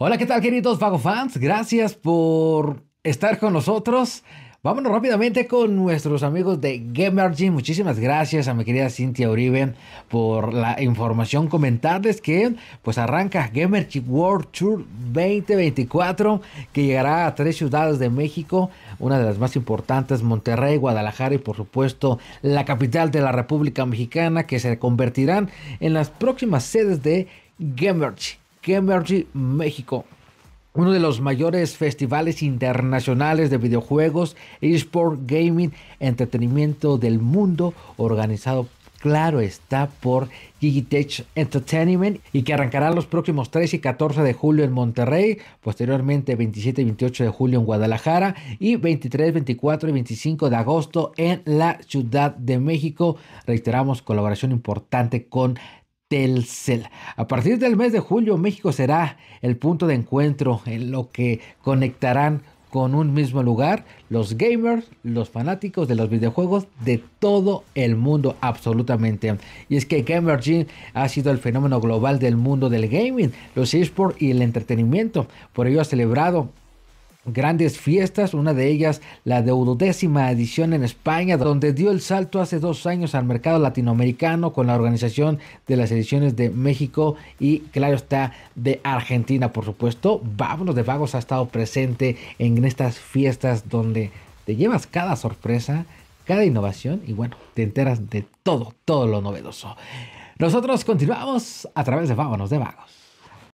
Hola, ¿qué tal, queridos Vago fans? Gracias por estar con nosotros. Vámonos rápidamente con nuestros amigos de Gamergy. Muchísimas gracias a mi querida Cintia Uribe por la información. Comentarles que pues arranca Gamergy World Tour 2024 que llegará a tres ciudades de México, una de las más importantes, Monterrey, Guadalajara y por supuesto la capital de la República Mexicana que se convertirán en las próximas sedes de Gamergy. Gamergy México, uno de los mayores festivales internacionales de videojuegos, eSport, gaming, entretenimiento del mundo, organizado, claro, está por Gigitech Entertainment y que arrancará los próximos 3 y 14 de julio en Monterrey, posteriormente 27 y 28 de julio en Guadalajara y 23, 24 y 25 de agosto en la Ciudad de México. Reiteramos colaboración importante con Telcel. A partir del mes de julio, México será el punto de encuentro en lo que conectarán con un mismo lugar los gamers, los fanáticos de los videojuegos de todo el mundo, absolutamente. Y es que Gamergin ha sido el fenómeno global del mundo del gaming, los esports y el entretenimiento. Por ello ha celebrado grandes fiestas, una de ellas la deudodécima edición en España, donde dio el salto hace dos años al mercado latinoamericano con la organización de las ediciones de México y claro está de Argentina, por supuesto. Vámonos de Vagos ha estado presente en estas fiestas donde te llevas cada sorpresa, cada innovación y bueno, te enteras de todo, todo lo novedoso. Nosotros continuamos a través de Vámonos de Vagos.